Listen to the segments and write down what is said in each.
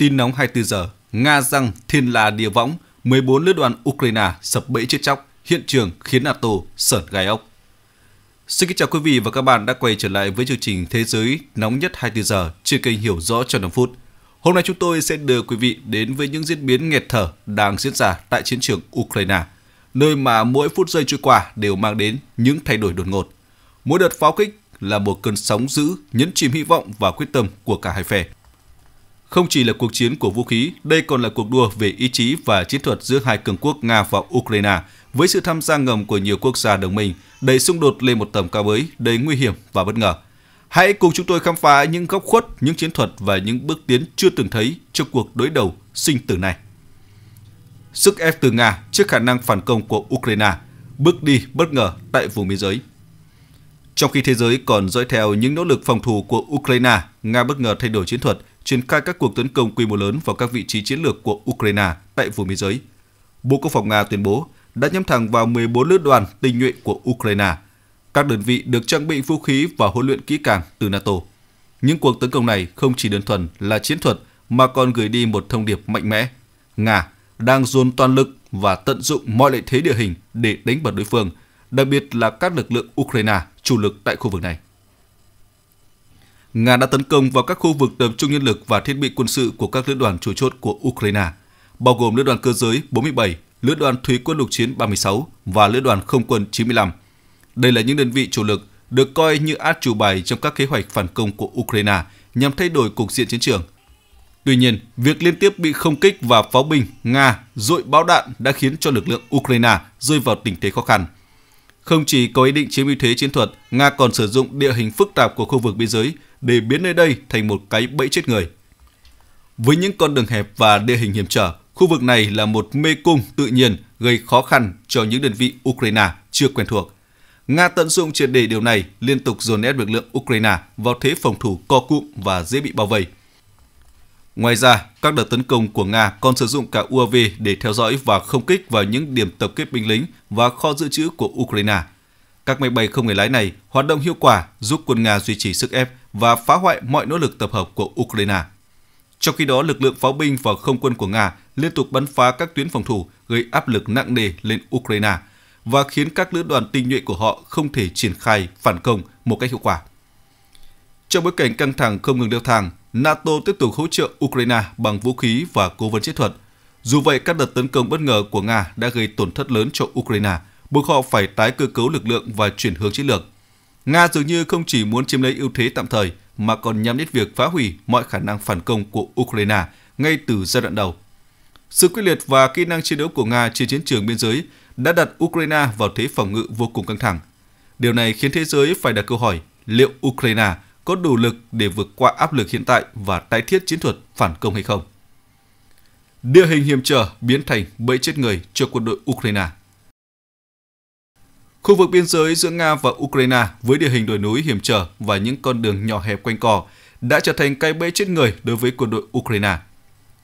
Tin nóng 24 giờ, Nga răng thiên la địa võng, 14 lữ đoàn Ukraine sập bẫy chết chóc, hiện trường khiến NATO sởn gai ốc. Xin kính chào quý vị và các bạn đã quay trở lại với chương trình Thế giới nóng nhất 24 giờ trên kênh Hiểu Rõ cho 5 phút. Hôm nay chúng tôi sẽ đưa quý vị đến với những diễn biến nghẹt thở đang diễn ra tại chiến trường Ukraine, nơi mà mỗi phút giây trôi qua đều mang đến những thay đổi đột ngột. Mỗi đợt pháo kích là một cơn sóng dữ nhấn chìm hy vọng và quyết tâm của cả hai phe. Không chỉ là cuộc chiến của vũ khí, đây còn là cuộc đua về ý chí và chiến thuật giữa hai cường quốc Nga và Ukraine. Với sự tham gia ngầm của nhiều quốc gia đồng minh, đẩy xung đột lên một tầm cao mới đầy nguy hiểm và bất ngờ. Hãy cùng chúng tôi khám phá những góc khuất, những chiến thuật và những bước tiến chưa từng thấy trong cuộc đối đầu sinh tử này. Sức ép từ Nga trước khả năng phản công của Ukraine, bước đi bất ngờ tại vùng biên giới. Trong khi thế giới còn dõi theo những nỗ lực phòng thủ của Ukraine, Nga bất ngờ thay đổi chiến thuật, triển khai các cuộc tấn công quy mô lớn vào các vị trí chiến lược của Ukraine tại vùng biên giới. Bộ Quốc phòng Nga tuyên bố đã nhắm thẳng vào 14 lữ đoàn tinh nhuệ của Ukraine. Các đơn vị được trang bị vũ khí và huấn luyện kỹ càng từ NATO. Những cuộc tấn công này không chỉ đơn thuần là chiến thuật mà còn gửi đi một thông điệp mạnh mẽ. Nga đang dồn toàn lực và tận dụng mọi lợi thế địa hình để đánh bật đối phương, đặc biệt là các lực lượng Ukraine chủ lực tại khu vực này. Nga đã tấn công vào các khu vực tập trung nhân lực và thiết bị quân sự của các lữ đoàn chủ chốt của Ukraine, bao gồm lữ đoàn cơ giới 47, lữ đoàn thủy quân lục chiến 36 và lữ đoàn không quân 95. Đây là những đơn vị chủ lực được coi như át chủ bài trong các kế hoạch phản công của Ukraine nhằm thay đổi cục diện chiến trường. Tuy nhiên, việc liên tiếp bị không kích và pháo binh Nga dội báo đạn đã khiến cho lực lượng Ukraine rơi vào tình thế khó khăn. Không chỉ có ý định chiếm ưu thế chiến thuật, Nga còn sử dụng địa hình phức tạp của khu vực biên giới để biến nơi đây thành một cái bẫy chết người. Với những con đường hẹp và địa hình hiểm trở, khu vực này là một mê cung tự nhiên gây khó khăn cho những đơn vị Ukraine chưa quen thuộc. Nga tận dụng triệt để điều này liên tục dồn ép lực lượng Ukraine vào thế phòng thủ co cụm và dễ bị bao vây. Ngoài ra, các đợt tấn công của Nga còn sử dụng cả UAV để theo dõi và không kích vào những điểm tập kết binh lính và kho dự trữ của Ukraine. Các máy bay không người lái này hoạt động hiệu quả giúp quân Nga duy trì sức ép và phá hoại mọi nỗ lực tập hợp của Ukraine. Trong khi đó, lực lượng pháo binh và không quân của Nga liên tục bắn phá các tuyến phòng thủ gây áp lực nặng nề lên Ukraine và khiến các lữ đoàn tinh nhuệ của họ không thể triển khai phản công một cách hiệu quả. Trong bối cảnh căng thẳng không ngừng leo thang, NATO tiếp tục hỗ trợ Ukraine bằng vũ khí và cố vấn chiến thuật. Dù vậy, các đợt tấn công bất ngờ của Nga đã gây tổn thất lớn cho Ukraine, buộc họ phải tái cơ cấu lực lượng và chuyển hướng chiến lược. Nga dường như không chỉ muốn chiếm lấy ưu thế tạm thời mà còn nhắm đến việc phá hủy mọi khả năng phản công của Ukraine ngay từ giai đoạn đầu. Sự quyết liệt và kỹ năng chiến đấu của Nga trên chiến trường biên giới đã đặt Ukraine vào thế phòng ngự vô cùng căng thẳng. Điều này khiến thế giới phải đặt câu hỏi liệu Ukraine có đủ lực để vượt qua áp lực hiện tại và tái thiết chiến thuật phản công hay không. Địa hình hiểm trở biến thành bẫy chết người cho quân đội Ukraine. Khu vực biên giới giữa Nga và Ukraine với địa hình đồi núi hiểm trở và những con đường nhỏ hẹp quanh cò đã trở thành cái bẫy chết người đối với quân đội Ukraine.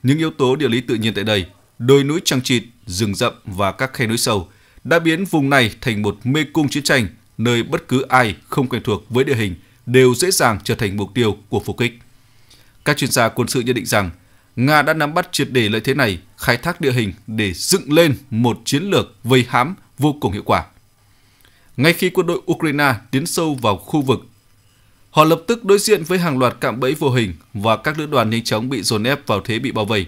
Những yếu tố địa lý tự nhiên tại đây, đồi núi trăng trịt, rừng rậm và các khe núi sâu đã biến vùng này thành một mê cung chiến tranh nơi bất cứ ai không quen thuộc với địa hình đều dễ dàng trở thành mục tiêu của phục kích. Các chuyên gia quân sự nhận định rằng Nga đã nắm bắt triệt để lợi thế này, khai thác địa hình để dựng lên một chiến lược vây hãm vô cùng hiệu quả ngay khi quân đội Ukraine tiến sâu vào khu vực. Họ lập tức đối diện với hàng loạt cạm bẫy vô hình và các lữ đoàn nhanh chóng bị dồn ép vào thế bị bao vây.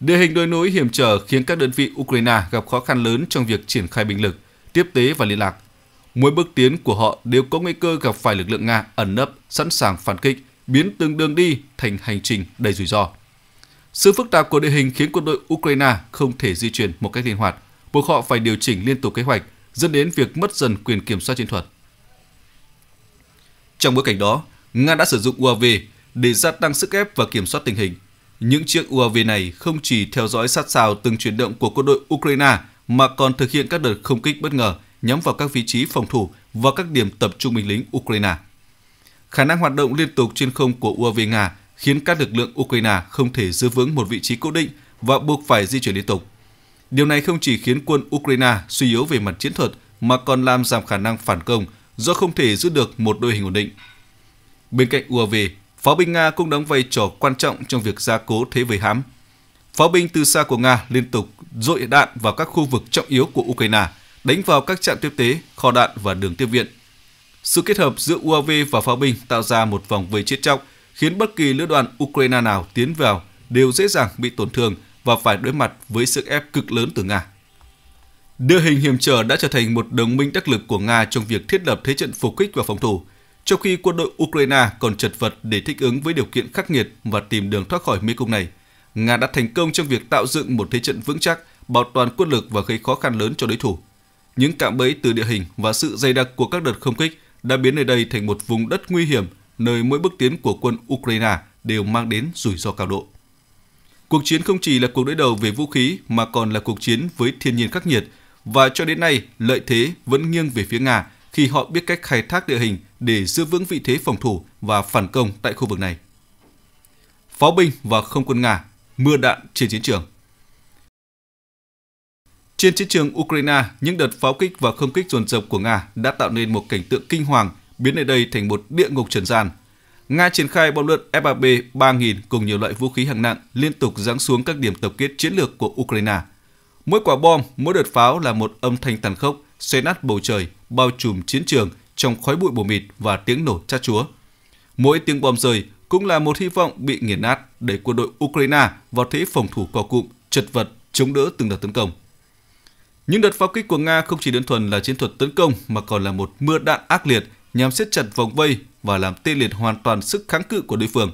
Địa hình đồi núi hiểm trở khiến các đơn vị Ukraine gặp khó khăn lớn trong việc triển khai binh lực, tiếp tế và liên lạc. Mỗi bước tiến của họ đều có nguy cơ gặp phải lực lượng Nga ẩn nấp, sẵn sàng phản kích, biến từng đường đi thành hành trình đầy rủi ro. Sự phức tạp của địa hình khiến quân đội Ukraine không thể di chuyển một cách linh hoạt, buộc họ phải điều chỉnh liên tục kế hoạch, dẫn đến việc mất dần quyền kiểm soát chiến thuật. Trong bối cảnh đó, Nga đã sử dụng UAV để gia tăng sức ép và kiểm soát tình hình. Những chiếc UAV này không chỉ theo dõi sát sao từng chuyển động của quân đội Ukraine mà còn thực hiện các đợt không kích bất ngờ nhắm vào các vị trí phòng thủ và các điểm tập trung binh lính Ukraine. Khả năng hoạt động liên tục trên không của UAV Nga khiến các lực lượng Ukraine không thể giữ vững một vị trí cố định và buộc phải di chuyển liên tục. Điều này không chỉ khiến quân Ukraine suy yếu về mặt chiến thuật mà còn làm giảm khả năng phản công do không thể giữ được một đội hình ổn định. Bên cạnh UAV, pháo binh Nga cũng đóng vai trò quan trọng trong việc gia cố thế vây hãm. Pháo binh từ xa của Nga liên tục dội đạn vào các khu vực trọng yếu của Ukraine, đánh vào các trạm tiếp tế, kho đạn và đường tiếp viện. Sự kết hợp giữa UAV và pháo binh tạo ra một vòng vây chết chóc, khiến bất kỳ lữ đoàn Ukraine nào tiến vào đều dễ dàng bị tổn thương và phải đối mặt với sức ép cực lớn từ Nga. Địa hình hiểm trở đã trở thành một đồng minh đắc lực của Nga trong việc thiết lập thế trận phục kích và phòng thủ, trong khi quân đội Ukraine còn chật vật để thích ứng với điều kiện khắc nghiệt và tìm đường thoát khỏi mê cung này. Nga đã thành công trong việc tạo dựng một thế trận vững chắc, bảo toàn quân lực và gây khó khăn lớn cho đối thủ. Những cạm bẫy từ địa hình và sự dày đặc của các đợt không kích đã biến nơi đây thành một vùng đất nguy hiểm, nơi mỗi bước tiến của quân Ukraine đều mang đến rủi ro cao độ. Cuộc chiến không chỉ là cuộc đối đầu về vũ khí mà còn là cuộc chiến với thiên nhiên khắc nghiệt và cho đến nay lợi thế vẫn nghiêng về phía Nga khi họ biết cách khai thác địa hình để giữ vững vị thế phòng thủ và phản công tại khu vực này. Pháo binh và không quân Nga, mưa đạn trên chiến trường Trên chiến trường Ukraine, những đợt pháo kích và không kích dồn dập của Nga đã tạo nên một cảnh tượng kinh hoàng, biến nơi đây thành một địa ngục trần gian – Nga triển khai bom lượn FAB 3000 cùng nhiều loại vũ khí hạng nặng liên tục giáng xuống các điểm tập kết chiến lược của Ukraine. Mỗi quả bom, mỗi đợt pháo là một âm thanh tàn khốc, xé nát bầu trời, bao trùm chiến trường trong khói bụi bồ mịt và tiếng nổ chát chúa. Mỗi tiếng bom rơi cũng là một hy vọng bị nghiền nát để quân đội Ukraine vào thế phòng thủ co cụm, chật vật, chống đỡ từng đợt tấn công. Những đợt pháo kích của Nga không chỉ đơn thuần là chiến thuật tấn công mà còn là một mưa đạn ác liệt nhằm siết chặt vòng vây và làm tê liệt hoàn toàn sức kháng cự của đối phương.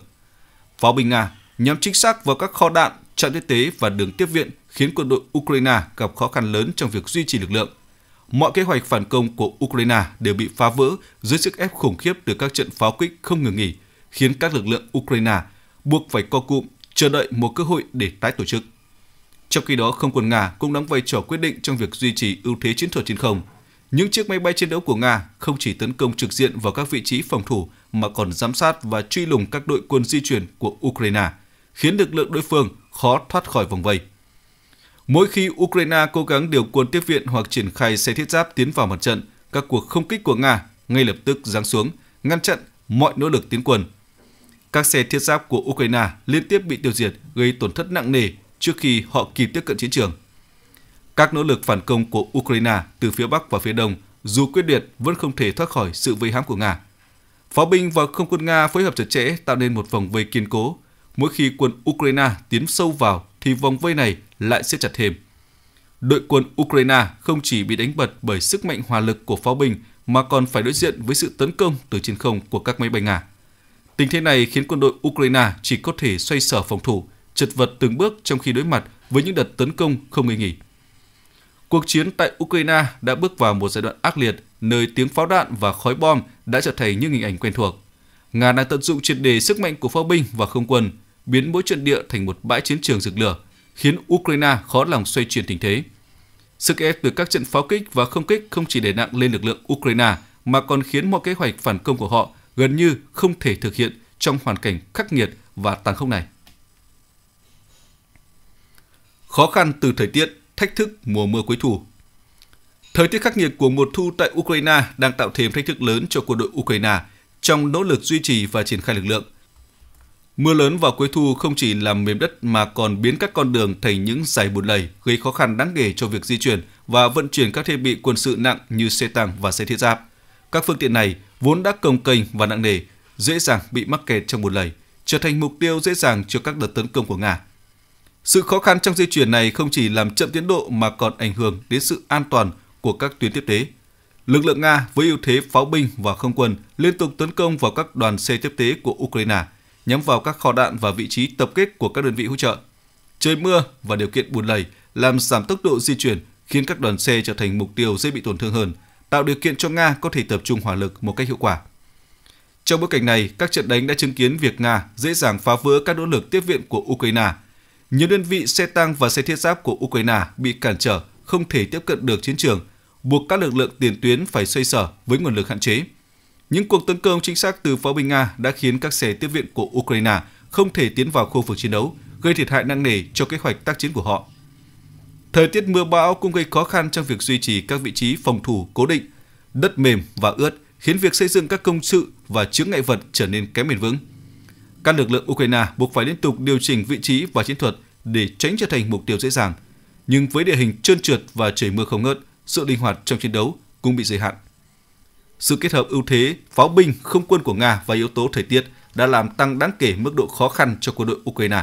Pháo binh Nga nhắm chính xác vào các kho đạn, trạm tiếp tế và đường tiếp viện khiến quân đội Ukraine gặp khó khăn lớn trong việc duy trì lực lượng. Mọi kế hoạch phản công của Ukraine đều bị phá vỡ dưới sức ép khủng khiếp từ các trận pháo kích không ngừng nghỉ, khiến các lực lượng Ukraine buộc phải co cụm, chờ đợi một cơ hội để tái tổ chức. Trong khi đó, không quân Nga cũng đóng vai trò quyết định trong việc duy trì ưu thế chiến thuật trên không – những chiếc máy bay chiến đấu của Nga không chỉ tấn công trực diện vào các vị trí phòng thủ mà còn giám sát và truy lùng các đội quân di chuyển của Ukraine, khiến lực lượng đối phương khó thoát khỏi vòng vây. Mỗi khi Ukraine cố gắng điều quân tiếp viện hoặc triển khai xe thiết giáp tiến vào mặt trận, các cuộc không kích của Nga ngay lập tức giáng xuống, ngăn chặn mọi nỗ lực tiến quân. Các xe thiết giáp của Ukraine liên tiếp bị tiêu diệt, gây tổn thất nặng nề trước khi họ kịp tiếp cận chiến trường. Các nỗ lực phản công của Ukraine từ phía Bắc và phía Đông dù quyết liệt vẫn không thể thoát khỏi sự vây hãm của Nga. Pháo binh và không quân Nga phối hợp chặt chẽ tạo nên một vòng vây kiên cố. Mỗi khi quân Ukraine tiến sâu vào thì vòng vây này lại siết chặt thêm. Đội quân Ukraine không chỉ bị đánh bật bởi sức mạnh hòa lực của pháo binh mà còn phải đối diện với sự tấn công từ trên không của các máy bay Nga. Tình thế này khiến quân đội Ukraine chỉ có thể xoay sở phòng thủ, chật vật từng bước trong khi đối mặt với những đợt tấn công không ngơi nghỉ. nghỉ. Cuộc chiến tại Ukraine đã bước vào một giai đoạn ác liệt, nơi tiếng pháo đạn và khói bom đã trở thành những hình ảnh quen thuộc. Nga đang tận dụng triệt đề sức mạnh của pháo binh và không quân, biến mỗi trận địa thành một bãi chiến trường rực lửa, khiến Ukraine khó lòng xoay chuyển tình thế. Sức ép từ các trận pháo kích và không kích không chỉ đè nặng lên lực lượng Ukraine mà còn khiến mọi kế hoạch phản công của họ gần như không thể thực hiện trong hoàn cảnh khắc nghiệt và tàn khốc này. Khó khăn từ thời tiết thách thức mùa mưa cuối thu. Thời tiết khắc nghiệt của mùa thu tại Ukraine đang tạo thêm thách thức lớn cho quân đội Ukraine trong nỗ lực duy trì và triển khai lực lượng. Mưa lớn vào cuối thu không chỉ làm mềm đất mà còn biến các con đường thành những dải bùn lầy, gây khó khăn đáng kể cho việc di chuyển và vận chuyển các thiết bị quân sự nặng như xe tăng và xe thiết giáp. Các phương tiện này vốn đã công kênh và nặng nề, dễ dàng bị mắc kẹt trong bùn lầy, trở thành mục tiêu dễ dàng cho các đợt tấn công của Nga. Sự khó khăn trong dây chuyển này không chỉ làm chậm tiến độ mà còn ảnh hưởng đến sự an toàn của các tuyến tiếp tế. Lực lượng Nga với ưu thế pháo binh và không quân liên tục tấn công vào các đoàn xe tiếp tế của Ukraine, nhắm vào các kho đạn và vị trí tập kết của các đơn vị hỗ trợ. Trời mưa và điều kiện buồn lầy làm giảm tốc độ di chuyển khiến các đoàn xe trở thành mục tiêu dễ bị tổn thương hơn, tạo điều kiện cho Nga có thể tập trung hỏa lực một cách hiệu quả. Trong bối cảnh này, các trận đánh đã chứng kiến việc Nga dễ dàng phá vỡ các nỗ lực tiếp viện của Ukraine – nhiều đơn vị xe tăng và xe thiết giáp của Ukraine bị cản trở, không thể tiếp cận được chiến trường, buộc các lực lượng tiền tuyến phải xoay sở với nguồn lực hạn chế. Những cuộc tấn công chính xác từ pháo binh Nga đã khiến các xe tiếp viện của Ukraine không thể tiến vào khu vực chiến đấu, gây thiệt hại nặng nề cho kế hoạch tác chiến của họ. Thời tiết mưa bão cũng gây khó khăn trong việc duy trì các vị trí phòng thủ cố định, đất mềm và ướt khiến việc xây dựng các công sự và chướng ngại vật trở nên kém bền vững. Các lực lượng Ukraine buộc phải liên tục điều chỉnh vị trí và chiến thuật để tránh trở thành mục tiêu dễ dàng. Nhưng với địa hình trơn trượt và trời mưa không ngớt, sự linh hoạt trong chiến đấu cũng bị giới hạn. Sự kết hợp ưu thế pháo binh, không quân của Nga và yếu tố thời tiết đã làm tăng đáng kể mức độ khó khăn cho quân đội Ukraine.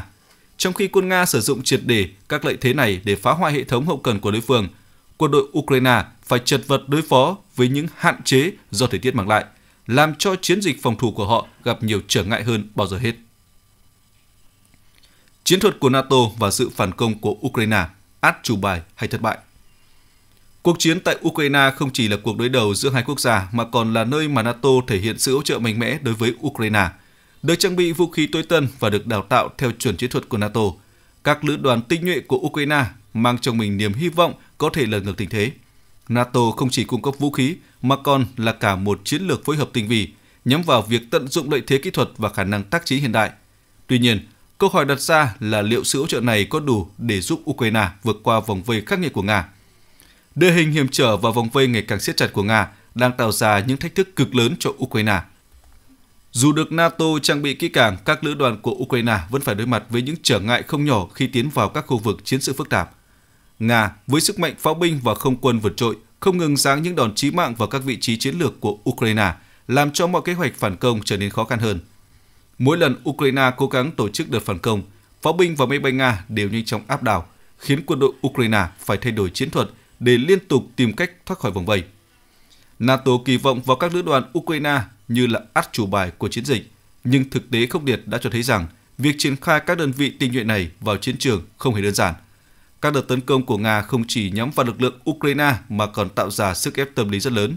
Trong khi quân Nga sử dụng triệt để các lợi thế này để phá hoại hệ thống hậu cần của đối phương, quân đội Ukraine phải chật vật đối phó với những hạn chế do thời tiết mang lại – làm cho chiến dịch phòng thủ của họ gặp nhiều trở ngại hơn bao giờ hết. Chiến thuật của NATO và sự phản công của Ukraine át chủ bài hay thất bại. Cuộc chiến tại Ukraine không chỉ là cuộc đối đầu giữa hai quốc gia mà còn là nơi mà NATO thể hiện sự hỗ trợ mạnh mẽ đối với Ukraine. Được trang bị vũ khí tối tân và được đào tạo theo chuẩn chiến thuật của NATO, các lữ đoàn tinh nhuệ của Ukraine mang trong mình niềm hy vọng có thể lật ngược tình thế – NATO không chỉ cung cấp vũ khí mà còn là cả một chiến lược phối hợp tinh vi nhắm vào việc tận dụng lợi thế kỹ thuật và khả năng tác chiến hiện đại. Tuy nhiên, câu hỏi đặt ra là liệu sự hỗ trợ này có đủ để giúp Ukraine vượt qua vòng vây khắc nghiệt của Nga? Địa hình hiểm trở và vòng vây ngày càng siết chặt của Nga đang tạo ra những thách thức cực lớn cho Ukraine. Dù được NATO trang bị kỹ càng, các lữ đoàn của Ukraine vẫn phải đối mặt với những trở ngại không nhỏ khi tiến vào các khu vực chiến sự phức tạp. Nga với sức mạnh pháo binh và không quân vượt trội không ngừng giáng những đòn chí mạng vào các vị trí chiến lược của Ukraine, làm cho mọi kế hoạch phản công trở nên khó khăn hơn. Mỗi lần Ukraine cố gắng tổ chức đợt phản công, pháo binh và máy bay Nga đều nhanh chóng áp đảo, khiến quân đội Ukraine phải thay đổi chiến thuật để liên tục tìm cách thoát khỏi vòng vây. NATO kỳ vọng vào các lữ đoàn Ukraine như là át chủ bài của chiến dịch, nhưng thực tế không liệt đã cho thấy rằng việc triển khai các đơn vị tinh nhuệ này vào chiến trường không hề đơn giản – các đợt tấn công của Nga không chỉ nhắm vào lực lượng Ukraine mà còn tạo ra sức ép tâm lý rất lớn.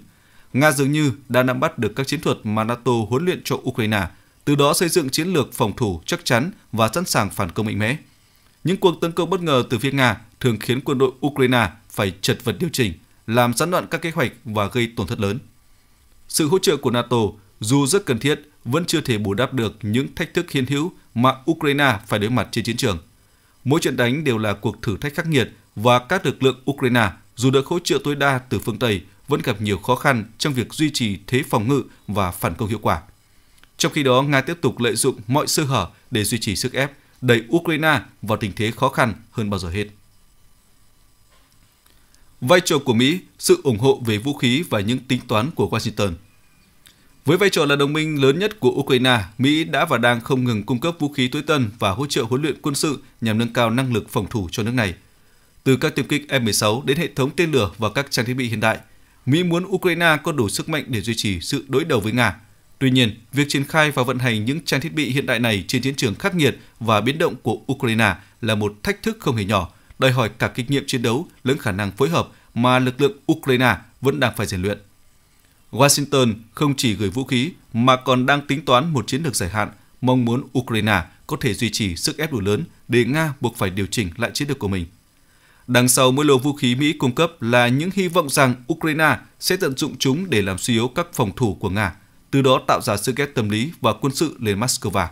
Nga dường như đã nắm bắt được các chiến thuật mà NATO huấn luyện cho Ukraine, từ đó xây dựng chiến lược phòng thủ chắc chắn và sẵn sàng phản công mạnh mẽ. Những cuộc tấn công bất ngờ từ phía Nga thường khiến quân đội Ukraine phải chật vật điều chỉnh, làm gián đoạn các kế hoạch và gây tổn thất lớn. Sự hỗ trợ của NATO, dù rất cần thiết, vẫn chưa thể bù đắp được những thách thức hiện hữu mà Ukraine phải đối mặt trên chiến trường. Mỗi trận đánh đều là cuộc thử thách khắc nghiệt và các lực lượng Ukraine, dù được hỗ trợ tối đa từ phương Tây, vẫn gặp nhiều khó khăn trong việc duy trì thế phòng ngự và phản công hiệu quả. Trong khi đó, Nga tiếp tục lợi dụng mọi sơ hở để duy trì sức ép, đẩy Ukraine vào tình thế khó khăn hơn bao giờ hết. Vai trò của Mỹ, sự ủng hộ về vũ khí và những tính toán của Washington – với vai trò là đồng minh lớn nhất của Ukraine, Mỹ đã và đang không ngừng cung cấp vũ khí tối tân và hỗ trợ huấn luyện quân sự nhằm nâng cao năng lực phòng thủ cho nước này. Từ các tiêm kích f 16 đến hệ thống tên lửa và các trang thiết bị hiện đại, Mỹ muốn Ukraine có đủ sức mạnh để duy trì sự đối đầu với Nga. Tuy nhiên, việc triển khai và vận hành những trang thiết bị hiện đại này trên chiến trường khắc nghiệt và biến động của Ukraine là một thách thức không hề nhỏ, đòi hỏi cả kinh nghiệm chiến đấu lẫn khả năng phối hợp mà lực lượng Ukraine vẫn đang phải rèn luyện. Washington không chỉ gửi vũ khí mà còn đang tính toán một chiến lược dài hạn, mong muốn Ukraine có thể duy trì sức ép đủ lớn để Nga buộc phải điều chỉnh lại chiến lược của mình. Đằng sau mỗi lô vũ khí Mỹ cung cấp là những hy vọng rằng Ukraine sẽ tận dụng chúng để làm suy yếu các phòng thủ của Nga, từ đó tạo ra sức ép tâm lý và quân sự lên Moscow.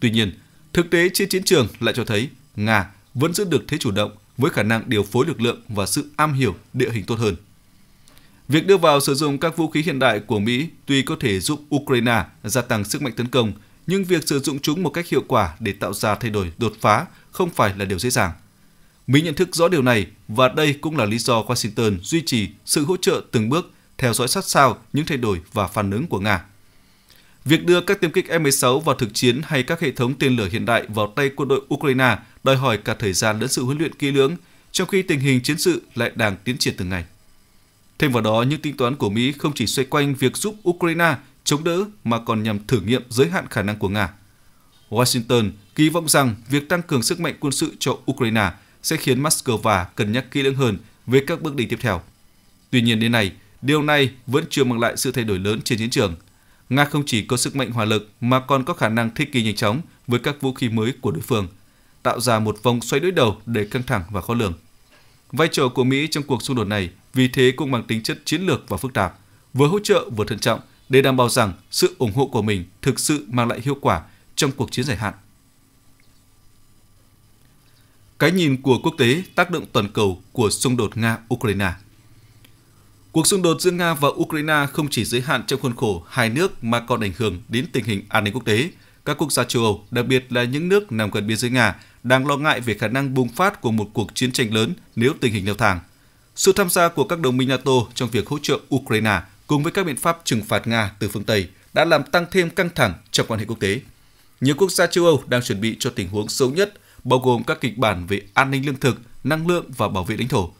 Tuy nhiên, thực tế trên chiến trường lại cho thấy Nga vẫn giữ được thế chủ động với khả năng điều phối lực lượng và sự am hiểu địa hình tốt hơn. Việc đưa vào sử dụng các vũ khí hiện đại của Mỹ tuy có thể giúp Ukraine gia tăng sức mạnh tấn công, nhưng việc sử dụng chúng một cách hiệu quả để tạo ra thay đổi đột phá không phải là điều dễ dàng. Mỹ nhận thức rõ điều này và đây cũng là lý do Washington duy trì sự hỗ trợ từng bước, theo dõi sát sao những thay đổi và phản ứng của Nga. Việc đưa các tiêm kích M16 vào thực chiến hay các hệ thống tên lửa hiện đại vào tay quân đội Ukraine đòi hỏi cả thời gian lẫn sự huấn luyện kỹ lưỡng, trong khi tình hình chiến sự lại đang tiến triển từng ngày. Thêm vào đó, những tính toán của Mỹ không chỉ xoay quanh việc giúp Ukraine chống đỡ mà còn nhằm thử nghiệm giới hạn khả năng của Nga. Washington kỳ vọng rằng việc tăng cường sức mạnh quân sự cho Ukraine sẽ khiến Moscow cân nhắc kỹ lưỡng hơn về các bước đi tiếp theo. Tuy nhiên đến nay, điều này vẫn chưa mang lại sự thay đổi lớn trên chiến trường. Nga không chỉ có sức mạnh hỏa lực mà còn có khả năng thích nghi nhanh chóng với các vũ khí mới của đối phương, tạo ra một vòng xoay đối đầu để căng thẳng và khó lường. Vai trò của Mỹ trong cuộc xung đột này vì thế cũng mang tính chất chiến lược và phức tạp, vừa hỗ trợ vừa thận trọng để đảm bảo rằng sự ủng hộ của mình thực sự mang lại hiệu quả trong cuộc chiến dài hạn. Cái nhìn của quốc tế tác động toàn cầu của xung đột Nga-Ukraine Cuộc xung đột giữa Nga và Ukraine không chỉ giới hạn trong khuôn khổ hai nước mà còn ảnh hưởng đến tình hình an ninh quốc tế – các quốc gia châu Âu, đặc biệt là những nước nằm gần biên giới Nga, đang lo ngại về khả năng bùng phát của một cuộc chiến tranh lớn nếu tình hình leo thang. Sự tham gia của các đồng minh NATO trong việc hỗ trợ Ukraine cùng với các biện pháp trừng phạt Nga từ phương Tây đã làm tăng thêm căng thẳng trong quan hệ quốc tế. Nhiều quốc gia châu Âu đang chuẩn bị cho tình huống xấu nhất, bao gồm các kịch bản về an ninh lương thực, năng lượng và bảo vệ lãnh thổ.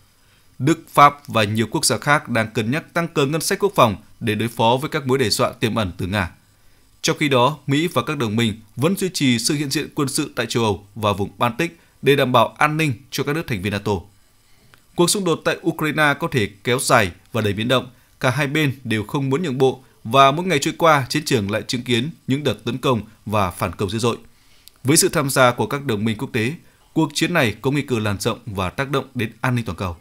Đức, Pháp và nhiều quốc gia khác đang cân nhắc tăng cường ngân sách quốc phòng để đối phó với các mối đe dọa tiềm ẩn từ Nga. Trong khi đó, Mỹ và các đồng minh vẫn duy trì sự hiện diện quân sự tại châu Âu và vùng Baltic để đảm bảo an ninh cho các nước thành viên NATO. Cuộc xung đột tại Ukraine có thể kéo dài và đầy biến động, cả hai bên đều không muốn nhượng bộ và mỗi ngày trôi qua chiến trường lại chứng kiến những đợt tấn công và phản công dữ dội. Với sự tham gia của các đồng minh quốc tế, cuộc chiến này có nguy cơ lan rộng và tác động đến an ninh toàn cầu.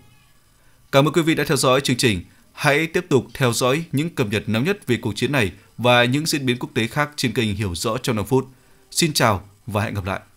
Cảm ơn quý vị đã theo dõi chương trình. Hãy tiếp tục theo dõi những cập nhật nóng nhất về cuộc chiến này và những diễn biến quốc tế khác trên kênh Hiểu Rõ trong 5 phút. Xin chào và hẹn gặp lại!